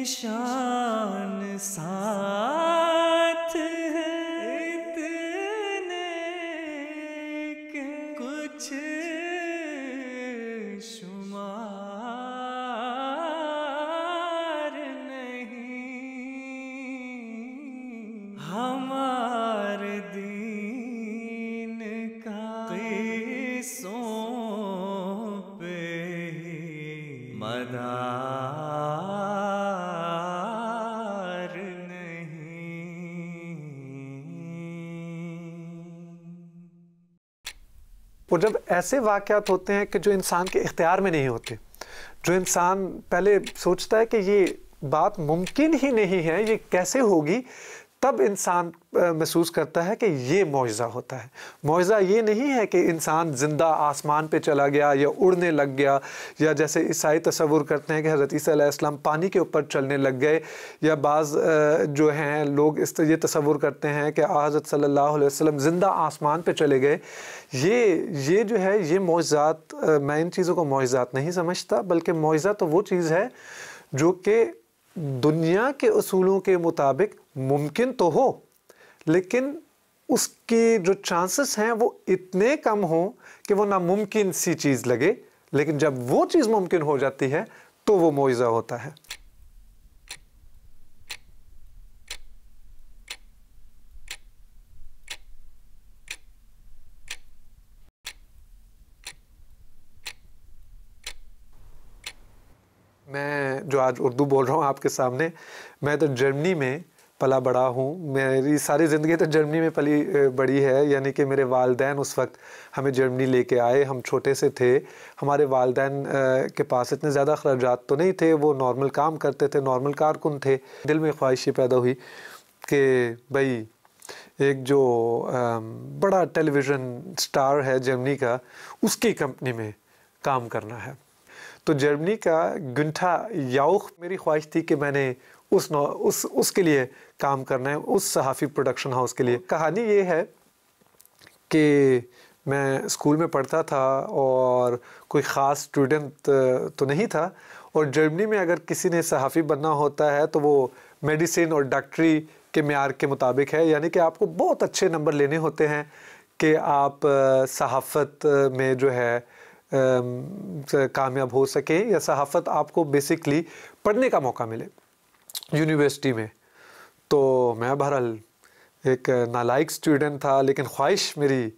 निशान साथ है इतने के कुछ शुमार नहीं हमारे दीन का सो पे मदा वो जब ऐसे वाक़ होते हैं कि जो इंसान के इख्तियार में नहीं होते जो इंसान पहले सोचता है कि ये बात मुमकिन ही नहीं है ये कैसे होगी तब इंसान महसूस करता है कि ये मुआजा होता है मुआजा ये नहीं है कि इंसान ज़िंदा आसमान पे चला गया या उड़ने लग गया या जैसे ईसाई तस्वुर करते हैं कि हज़रत ईसीम पानी के ऊपर चलने लग गए या बाज़ जो हैं लोग इस ये तस्वुर करते हैं कि हज़रत सल्ला वसम ज़िंदा आसमान पर चले गए ये ये जो है ये मुआजात मैं इन चीज़ों को मुआजात नहीं समझता बल्कि मुआजा तो वो चीज़ है जो कि दुनिया के असूलों के मुताबिक मुमकिन तो हो लेकिन उसके जो चांसेस हैं वो इतने कम हों कि वो नामुमकिन सी चीज़ लगे लेकिन जब वो चीज़ मुमकिन हो जाती है तो वो मुआवजा होता है मैं जो आज उर्दू बोल रहा हूँ आपके सामने मैं तो जर्मनी में पला बड़ा हूँ मेरी सारी ज़िंदगी तो जर्मनी में पली बड़ी है यानी कि मेरे वालदेन उस वक्त हमें जर्मनी लेके आए हम छोटे से थे हमारे वालदेन के पास इतने ज़्यादा खराजात तो नहीं थे वो नॉर्मल काम करते थे नॉर्मल कारकुन थे दिल में ख्वाहिशें पैदा हुई कि भाई एक जो बड़ा टेलीविज़न स्टार है जर्मनी का उसकी कंपनी में काम करना है तो जर्मनी का गुंठा याउख मेरी ख्वाहिश थी कि मैंने उस नौ उस उसके लिए काम करना है उस सहाफ़ी प्रोडक्शन हाउस के लिए कहानी ये है कि मैं स्कूल में पढ़ता था और कोई ख़ास स्टूडेंट तो नहीं था और जर्मनी में अगर किसी ने सहाफ़ी बनना होता है तो वो मेडिसिन और डॉक्टरी के मैार के मुताबिक है यानी कि आपको बहुत अच्छे नंबर लेने होते हैं कि आप सहाफ़त में जो है कामयाब हो सके या सहाफ़त आपको बेसिकली पढ़ने का मौका मिले यूनिवर्सिटी में तो मैं बहरहाल एक नालायक स्टूडेंट था लेकिन ख्वाहिश मेरी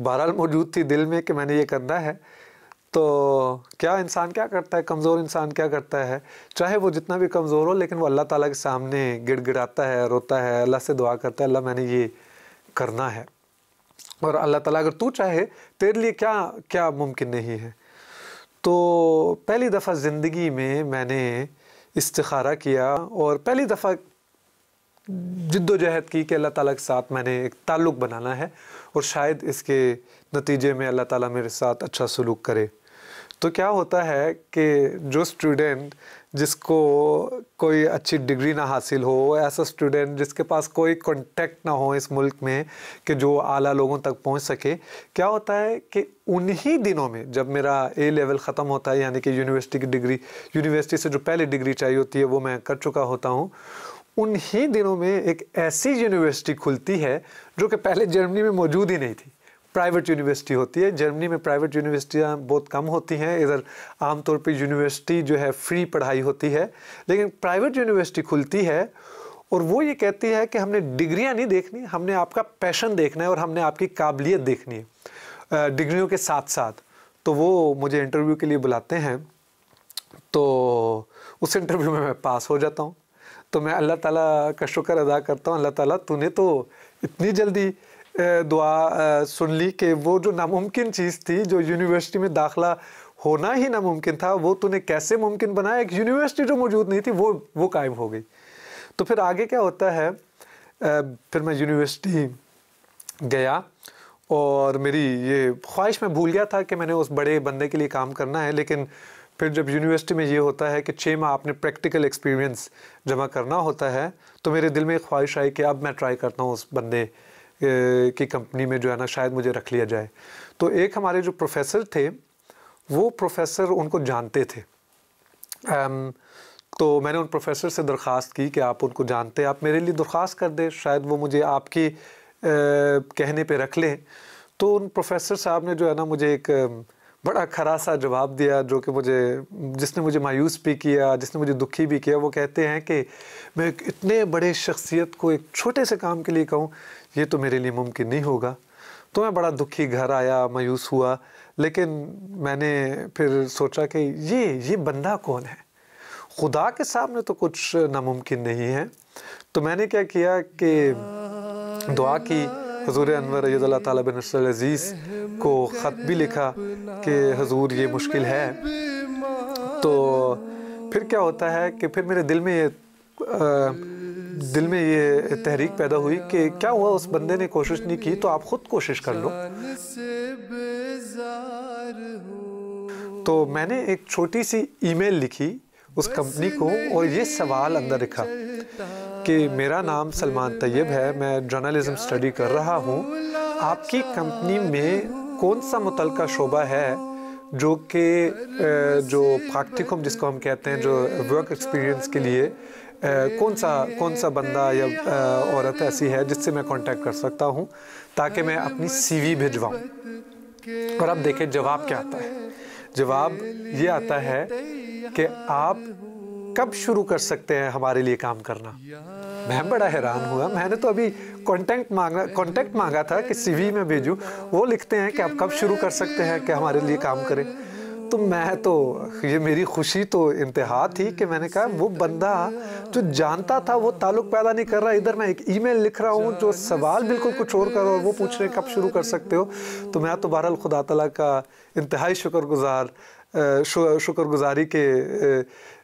बहरहाल मौजूद थी दिल में कि मैंने ये करना है तो क्या इंसान क्या करता है कमज़ोर इंसान क्या करता है चाहे वो जितना भी कमज़ोर हो लेकिन वो अल्लाह ताला के सामने गिड़गिड़ाता है रोता है अल्लाह से दुआ करता है अल्लाह मैंने ये करना है और अल्लाह ताला अगर तू चाहे तेरे लिए क्या क्या मुमकिन नहीं है तो पहली दफ़ा ज़िंदगी में मैंने इस्तारा किया और पहली दफ़ा जद्दोजहद की कि अल्लाह ताला के साथ मैंने एक ताल्लुक़ बनाना है और शायद इसके नतीजे में अल्लाह ताला मेरे साथ अच्छा सलूक करे तो क्या होता है कि जो स्टूडेंट जिसको कोई अच्छी डिग्री ना हासिल हो ऐसा स्टूडेंट जिसके पास कोई कॉन्टैक्ट ना हो इस मुल्क में कि जो आला लोगों तक पहुंच सके क्या होता है कि उन्हीं दिनों में जब मेरा ए लेवल ख़त्म होता है यानी कि यूनिवर्सिटी की डिग्री यूनिवर्सिटी से जो पहले डिग्री चाहिए होती है वो मैं कर चुका होता हूँ उन्हीं दिनों में एक ऐसी यूनिवर्सिटी खुलती है जो कि पहले जर्मनी में मौजूद ही नहीं थी प्राइवेट यूनिवर्सिटी होती है जर्मनी में प्राइवेट यूनिवर्सिटियाँ बहुत कम होती हैं इधर आमतौर पर यूनिवर्सिटी जो है फ्री पढ़ाई होती है लेकिन प्राइवेट यूनिवर्सिटी खुलती है और वो ये कहती है कि हमने डिग्रियाँ नहीं देखनी हमने आपका पैशन देखना है और हमने आपकी काबिलियत देखनी है डिग्रियों के साथ साथ तो वो मुझे इंटरव्यू के लिए बुलाते हैं तो उस इंटरव्यू में मैं पास हो जाता हूँ तो मैं अल्लाह ताला का शुक्र अदा करता हूँ अल्लाह ताला तूने तो इतनी जल्दी दुआ सुन ली कि वो जो नामुमकिन चीज़ थी जो यूनिवर्सिटी में दाखला होना ही नामुमकिन था वो तूने कैसे मुमकिन बनाया एक यूनिवर्सिटी जो मौजूद नहीं थी वो वो कायम हो गई तो फिर आगे क्या होता है फिर मैं यूनिवर्सिटी गया और मेरी ये ख्वाहिश में भूल गया था कि मैंने उस बड़े बंदे के लिए काम करना है लेकिन फिर जब यूनिवर्सिटी में ये होता है कि छः माह आपने प्रैक्टिकल एक्सपीरियंस जमा करना होता है तो मेरे दिल में एक ख्वाहिश आई कि अब मैं ट्राई करता हूँ उस बंदे की कंपनी में जो है ना शायद मुझे रख लिया जाए तो एक हमारे जो प्रोफेसर थे वो प्रोफेसर उनको जानते थे um, तो मैंने उन प्रोफेसर से दरख्वास्त की कि आप उनको जानते आप मेरे लिए दरख्वास्त कर दें शायद वो मुझे आपकी कहने पे रख लें तो उन प्रोफेसर साहब ने जो है ना मुझे एक बड़ा खरा सा जवाब दिया जो कि मुझे जिसने मुझे मायूस भी किया जिसने मुझे दुखी भी किया वो कहते हैं कि मैं इतने बड़े शख्सियत को एक छोटे से काम के लिए कहूँ ये तो मेरे लिए मुमकिन नहीं होगा तो मैं बड़ा दुखी घर आया मायूस हुआ लेकिन मैंने फिर सोचा कि ये ये बंदा कौन है खुदा के सामने तो कुछ नामुमकिन नहीं है तो मैंने क्या किया कि दुआ की हजूर अनवर अयदल्ला अज़ीज़ को ख़त भी लिखा कि हजूर ये मुश्किल है तो फिर क्या होता है कि फिर मेरे दिल में ये दिल में ये तहरीक पैदा हुई कि क्या हुआ उस बंदे ने कोशिश नहीं की तो आप खुद कोशिश कर लो तो मैंने एक छोटी सी ईमेल लिखी उस कंपनी को और ये सवाल अंदर लिखा कि मेरा नाम सलमान तैयब है मैं जर्नलिज्म स्टडी कर रहा हूँ आपकी कंपनी में कौन सा मुतलका शोबा है जो कि जो प्रैक्टिकम जिसको हम कहते हैं जो वर्क एक्सपीरियंस के लिए कौन सा कौन सा बंदा या औरत ऐसी है जिससे मैं कांटेक्ट कर सकता हूँ ताकि मैं अपनी सीवी भिजवाऊँ और अब देखें जवाब क्या आता है जवाब ये आता है कि आप कब शुरू कर सकते हैं हमारे लिए काम करना मैं बड़ा हैरान हुआ मैंने तो अभी कॉन्टैक्ट मांगा कॉन्टैक्ट मांगा था कि सीवी में भेजूं वो लिखते हैं कि आप कब शुरू कर सकते हैं कि हमारे लिए काम करें तो मैं तो ये मेरी खुशी तो इंतहा थी कि मैंने कहा वो बंदा जो जानता था वो ताल्लुक पैदा नहीं कर रहा इधर मैं एक ईमेल लिख रहा हूँ जो सवाल बिल्कुल कुछ और कर रहा और वो पूछ रहे कब शुरू कर सकते हो तो मैं तो बहरहाल खुदा तला का इंतहाई शुक्रगुजार शुक्रगुजारी के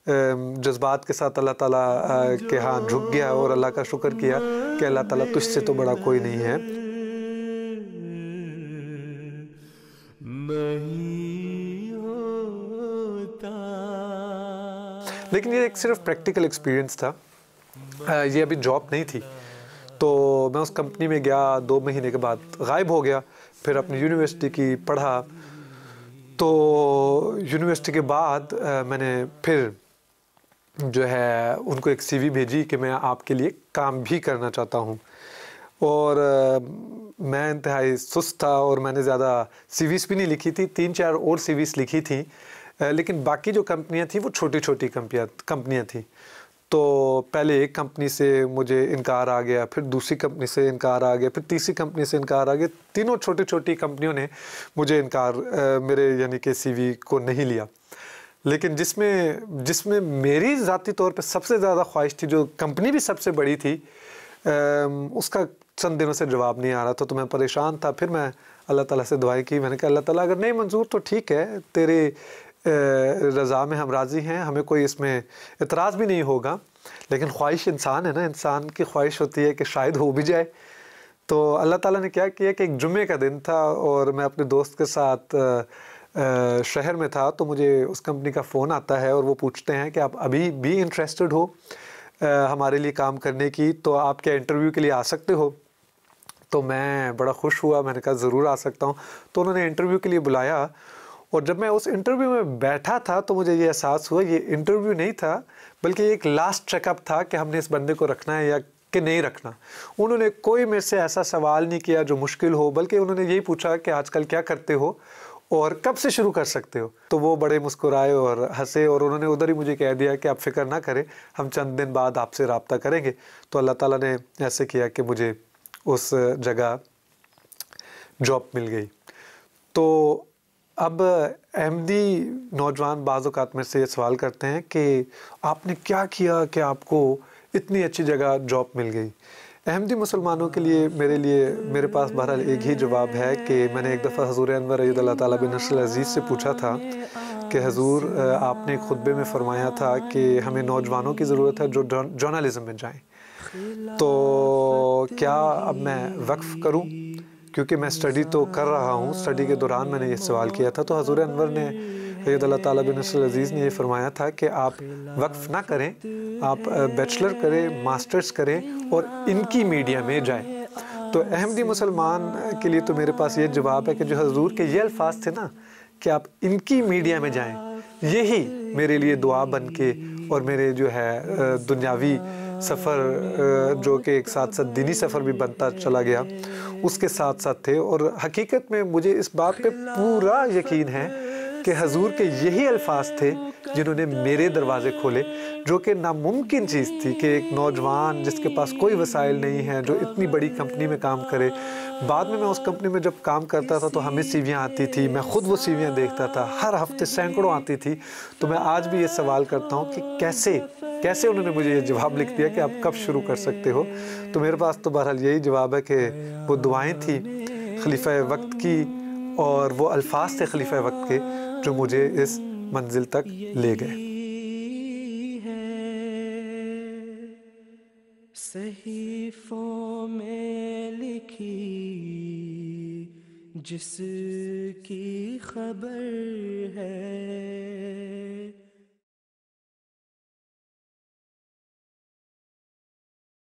जज्बात के साथ अल्लाह ताला के हाथ झुक गया और अल्लाह का शुक्र किया कि अल्लाह ताला तुझसे तो बड़ा कोई नहीं है लेकिन ये एक सिर्फ प्रैक्टिकल एक्सपीरियंस था ये अभी जॉब नहीं थी तो मैं उस कंपनी में गया दो महीने के बाद गायब हो गया फिर अपनी यूनिवर्सिटी की पढ़ा तो यूनिवर्सिटी के बाद आ, मैंने फिर जो है उनको एक सीवी भेजी कि मैं आपके लिए काम भी करना चाहता हूँ और आ, मैं इंतहाई सुस्त था और मैंने ज़्यादा सीवीस भी नहीं लिखी थी तीन चार और सीवीस लिखी थी आ, लेकिन बाकी जो कंपनियाँ थी वो छोटी छोटी कंपनियाँ कंपनियाँ थी तो पहले एक कंपनी से मुझे इनकार आ गया फिर दूसरी कंपनी से इनकार आ गया फिर तीसरी कंपनी से इनकार आ गया तीनों छोटी छोटी कंपनियों ने मुझे इनकार मेरे यानी कि सीवी को नहीं लिया लेकिन जिसमें जिसमें मेरी ज़ाती तौर पर सबसे ज़्यादा ख्वाहिश थी जो कंपनी भी सबसे बड़ी थी उसका चंद दिनों से जवाब नहीं आ रहा था तो मैं परेशान था फिर मैं अल्लाह ताला से दुआएं की मैंने कहा अल्लाह ताला अगर नहीं मंजूर तो ठीक है तेरे रज़ा में हम राज़ी हैं हमें कोई इसमें इतराज़ भी नहीं होगा लेकिन ख्वाहिश इंसान है ना इंसान की ख्वाहिश होती है कि शायद हो भी जाए तो अल्लाह ताला ने क्या किया कि एक जुमे का दिन था और मैं अपने दोस्त के साथ शहर में था तो मुझे उस कंपनी का फ़ोन आता है और वो पूछते हैं कि आप अभी भी इंटरेस्टेड हो हमारे लिए काम करने की तो आप क्या इंटरव्यू के लिए आ सकते हो तो मैं बड़ा खुश हुआ मैंने कहा ज़रूर आ सकता हूँ तो उन्होंने इंटरव्यू के लिए बुलाया और जब मैं उस इंटरव्यू में बैठा था तो मुझे ये एहसास हुआ ये इंटरव्यू नहीं था बल्कि एक लास्ट चेकअप था कि हमने इस बंदे को रखना है या कि नहीं रखना उन्होंने कोई मेरे से ऐसा सवाल नहीं किया जो मुश्किल हो बल्कि उन्होंने यही पूछा कि आजकल क्या करते हो और कब से शुरू कर सकते हो तो वो बड़े मुस्कुराए और हंसे और उन्होंने उधर ही मुझे कह दिया कि आप फिक्र ना करें हम चंद दिन बाद आपसे रबता करेंगे तो अल्लाह ताला ने ऐसे किया कि मुझे उस जगह जॉब मिल गई तो अब अहमदी नौजवान बाज़ात में से ये सवाल करते हैं कि आपने क्या किया कि आपको इतनी अच्छी जगह जॉब मिल गई अहमदी मुसलमानों के लिए मेरे लिए मेरे पास बहरहाल एक ही जवाब है कि मैंने एक दफ़ा हजूर अनवर अल्लाह ताला बिन नसल अजीज़ से पूछा था कि हजूर आपने खुतबे में फरमाया था कि हमें नौजवानों की ज़रूरत है जो जर्नलिज़म में जाएं तो क्या अब मैं वक्फ़ करूँ क्योंकि मैं स्टडी तो कर रहा हूँ स्टडी के दौरान मैंने ये सवाल किया था तो हजूर अनवर ने सैद अल्लाह ताली बिन अजीज़ ने ये फरमाया था कि आप वक्फ ना करें आप बैचलर करें मास्टर्स करें और इनकी मीडिया में जाएँ तो अहमदी मुसलमान के लिए तो मेरे पास ये जवाब है कि जो हजूर के ये अल्फाज थे ना कि आप इनकी मीडिया में जाएँ यही मेरे लिए दुआ बन के और मेरे जो है दुनियावी सफ़र जो कि एक साथ साथ दिनी सफ़र भी बनता चला गया उसके साथ साथ थे और हकीकत में मुझे इस बात पे पूरा यकीन है कि हजूर के यही अल्फाज थे जिन्होंने मेरे दरवाज़े खोले जो कि नामुमकिन चीज़ थी कि एक नौजवान जिसके पास कोई वसाइल नहीं है जो इतनी बड़ी कंपनी में काम करे बाद में मैं उस कंपनी में जब काम करता था तो हमें सीवियाँ आती थी मैं ख़ुद वो सीवियाँ देखता था हर हफ्ते सैकड़ों आती थी तो मैं आज भी ये सवाल करता हूँ कि कैसे कैसे उन्होंने मुझे ये जवाब लिख दिया कि आप कब शुरू कर सकते हो तो मेरे पास तो बहरहाल यही जवाब है कि वो दुआएं थी खलीफा वक्त की और वो अल्फाज थे खलीफा वक्त के जो मुझे इस मंजिल तक ले गए लिखी जिसकी खबर है